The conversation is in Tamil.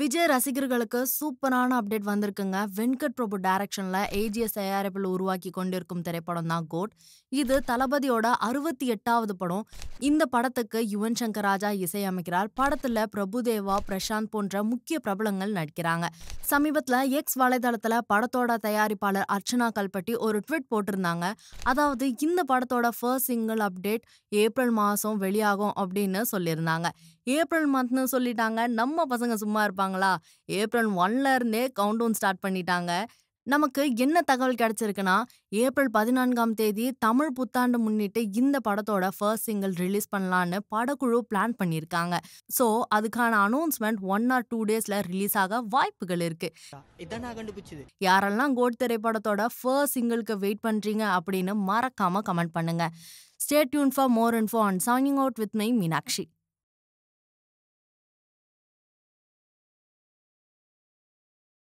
விஜய் ரசிகர்களுக்கு சூப்பரான அப்டேட் வந்திருக்குங்க வெங்கட் பிரபு டைரக்ஷன்ல ஏஜிஎஸ் தயாரிப்பில் உருவாக்கி கொண்டிருக்கும் திரைப்படம் தான் கோட் இது தளபதியோட அறுபத்தி எட்டாவது படம் இந்த படத்துக்கு யுவன் சங்கர் ராஜா இசையமைக்கிறார் படத்துல பிரபுதேவா பிரசாந்த் போன்ற முக்கிய பிரபலங்கள் நடிக்கிறாங்க சமீபத்தில் எக்ஸ் வலைதளத்தில் படத்தோட தயாரிப்பாளர் அர்ச்சனா கல்பட்டி ஒரு ட்விட் போட்டிருந்தாங்க அதாவது இந்த படத்தோட ஃபர்ஸ்ட் சிங்கிள் அப்டேட் ஏப்ரல் மாதம் வெளியாகும் அப்படின்னு சொல்லியிருந்தாங்க ஏப்ரல் மந்த்னு சொல்லிட்டாங்க நம்ம பசங்க சும்மா வச்சுருப்பாங்களா ஏப்ரல் ஒன்ல இருந்தே கவுண்ட் டவுன் ஸ்டார்ட் பண்ணிட்டாங்க நமக்கு என்ன தகவல் கிடைச்சிருக்குன்னா ஏப்ரல் பதினான்காம் தேதி தமிழ் புத்தாண்டு முன்னிட்டு இந்த படத்தோட ஃபர்ஸ்ட் சிங்கிள் ரிலீஸ் பண்ணலான்னு படக்குழு பிளான் பண்ணியிருக்காங்க ஸோ அதுக்கான அனௌன்ஸ்மெண்ட் ஒன் ஆர் டூ டேஸில் ரிலீஸ் ஆக வாய்ப்புகள் இருக்கு யாரெல்லாம் கோட் திரைப்படத்தோட ஃபர்ஸ்ட் சிங்கிளுக்கு வெயிட் பண்ணுறீங்க அப்படின்னு மறக்காம கமெண்ட் பண்ணுங்க ஸ்டேட் யூன் for more info and hanging out with my Meenakshi